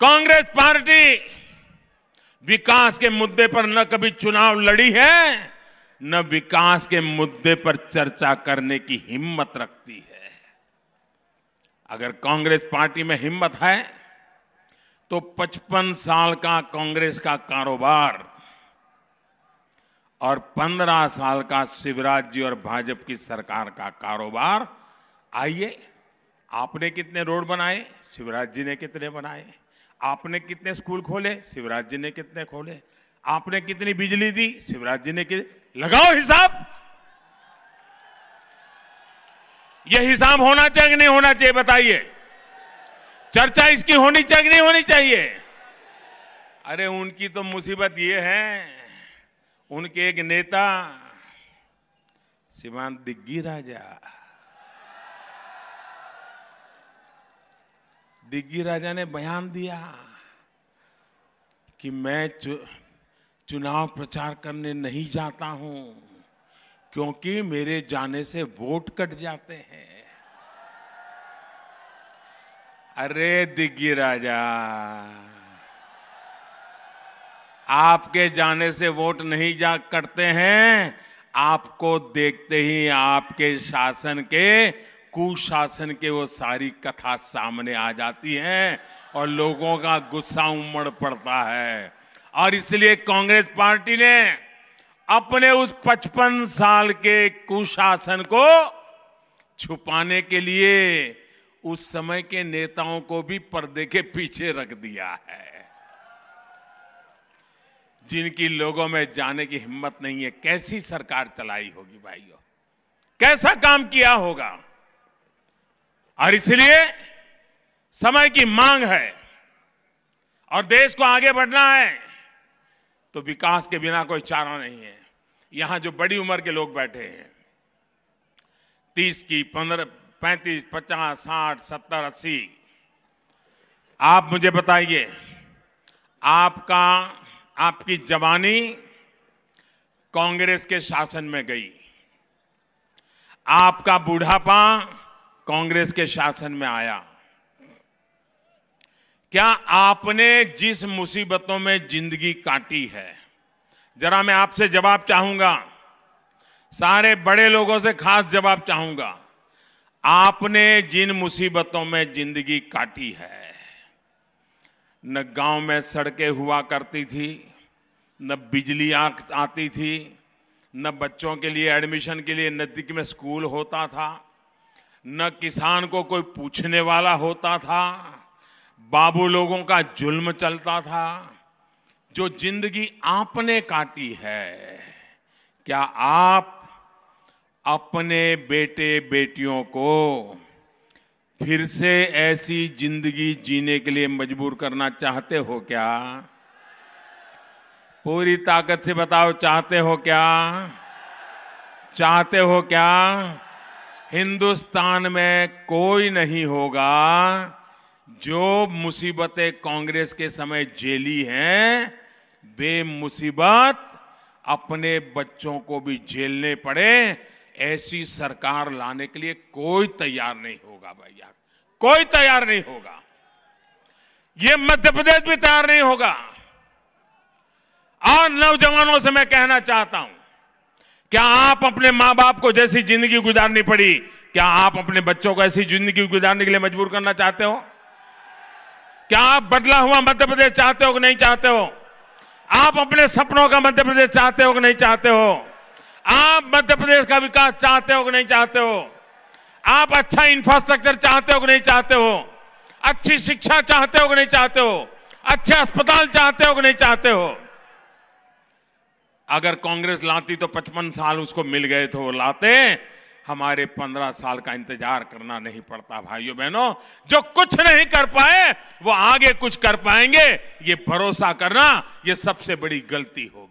Congress party विकास के मुद्दे पर न कभी चुनाव लड़ी है न विकास के मुद्दे पर चर्चा करने की हिम्मत रखती है अगर कांग्रेस पार्टी में हिम्मत है तो 55 साल का कांग्रेस का कारोबार और 15 साल का शिवराज जी और भाजपा की सरकार का कारोबार आइए आपने कितने रोड बनाए शिवराज जी ने कितने बनाए आपने कितने स्कूल खोले शिवराज जी ने कितने खोले आपने कितनी बिजली दी शिवराज जी ने कि... लगाओ हिसाब यह हिसाब होना चाहिए नहीं होना चाहिए बताइए चर्चा इसकी होनी चाहिए नहीं होनी चाहिए अरे उनकी तो मुसीबत ये है उनके एक नेता श्रीमान दिग्गी राजा दिग्गी राजा ने बयान दिया कि मैं चु, चुनाव प्रचार करने नहीं जाता हूं क्योंकि मेरे जाने से वोट कट जाते हैं अरे दिग्गी राजा आपके जाने से वोट नहीं जा कटते हैं आपको देखते ही आपके शासन के कुशासन के वो सारी कथा सामने आ जाती है और लोगों का गुस्सा उमड़ पड़ता है और इसलिए कांग्रेस पार्टी ने अपने उस 55 साल के कुशासन को छुपाने के लिए उस समय के नेताओं को भी पर्दे के पीछे रख दिया है जिनकी लोगों में जाने की हिम्मत नहीं है कैसी सरकार चलाई होगी भाइयों कैसा काम किया होगा और इसलिए समय की मांग है और देश को आगे बढ़ना है तो विकास के बिना कोई चारा नहीं है यहां जो बड़ी उम्र के लोग बैठे हैं तीस की पंद्रह पैंतीस पचास साठ सत्तर अस्सी आप मुझे बताइए आपका आपकी जवानी कांग्रेस के शासन में गई आपका बूढ़ापा कांग्रेस के शासन में आया क्या आपने जिस मुसीबतों में जिंदगी काटी है जरा मैं आपसे जवाब चाहूंगा सारे बड़े लोगों से खास जवाब चाहूंगा आपने जिन मुसीबतों में जिंदगी काटी है न गांव में सड़कें हुआ करती थी न बिजली आती थी न बच्चों के लिए एडमिशन के लिए नजदीक में स्कूल होता था न किसान को कोई पूछने वाला होता था बाबू लोगों का जुल्म चलता था जो जिंदगी आपने काटी है क्या आप अपने बेटे बेटियों को फिर से ऐसी जिंदगी जीने के लिए मजबूर करना चाहते हो क्या पूरी ताकत से बताओ चाहते हो क्या चाहते हो क्या हिंदुस्तान में कोई नहीं होगा जो मुसीबतें कांग्रेस के समय झेली हैं मुसीबत अपने बच्चों को भी झेलने पड़े ऐसी सरकार लाने के लिए कोई तैयार नहीं होगा भैया कोई तैयार नहीं होगा ये मध्य प्रदेश भी तैयार नहीं होगा और नौजवानों से मैं कहना चाहता हूं क्या आप अपने माँ बाप को जैसी जिंदगी गुजारनी पड़ी क्या आप अपने बच्चों को ऐसी जिंदगी गुजारने के लिए मजबूर करना चाहते हो क्या आप बदला हुआ मध्य प्रदेश चाहते हो कि नहीं चाहते हो आप अपने सपनों का मध्य प्रदेश चाहते हो कि नहीं चाहते हो आप मध्य प्रदेश का विकास चाहते हो कि नहीं चाहते हो आप अच्छा इंफ्रास्ट्रक्चर चाहते हो कि नहीं चाहते हो अच्छी शिक्षा चाहते हो कि नहीं चाहते हो अच्छे अस्पताल चाहते हो कि नहीं चाहते हो अगर कांग्रेस लाती तो पचपन साल उसको मिल गए तो वो लाते हमारे पंद्रह साल का इंतजार करना नहीं पड़ता भाइयों बहनों जो कुछ नहीं कर पाए वो आगे कुछ कर पाएंगे ये भरोसा करना ये सबसे बड़ी गलती होगी